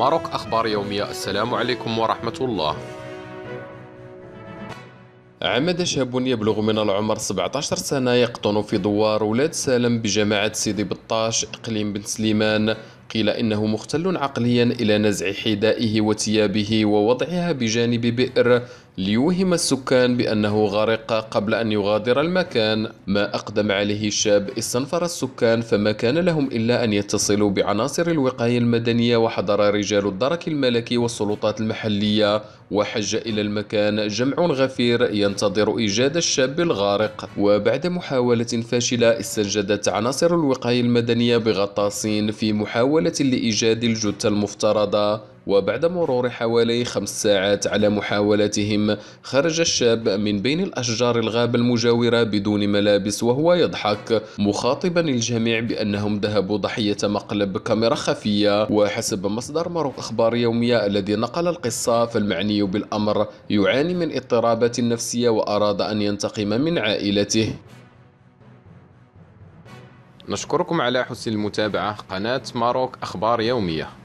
ماروك أخبار يومية السلام عليكم ورحمة الله عمد شاب يبلغ من العمر 17 سنة يقطن في دوار ولاد سالم بجماعة سيدي بطاش إقليم بن سليمان قيل إنه مختل عقليا إلى نزع حذائه وثيابه ووضعها بجانب بئر ليوهم السكان بأنه غرق قبل أن يغادر المكان ما أقدم عليه الشاب استنفر السكان فما كان لهم إلا أن يتصلوا بعناصر الوقاية المدنية وحضر رجال الدرك الملكي والسلطات المحلية وحج إلى المكان جمع غفير ينتظر إيجاد الشاب الغارق وبعد محاولة فاشلة استنجدت عناصر الوقاية المدنية بغطاسين في محاولة لإيجاد الجثة المفترضة وبعد مرور حوالي خمس ساعات على محاولتهم خرج الشاب من بين الأشجار الغابة المجاورة بدون ملابس وهو يضحك مخاطبا الجميع بأنهم ذهبوا ضحية مقلب كاميرا خفية وحسب مصدر مروك أخبار يومية الذي نقل القصة فالمعني بالأمر يعاني من اضطرابات نفسية وأراد أن ينتقم من عائلته نشكركم على حسن المتابعة قناة ماروك أخبار يومية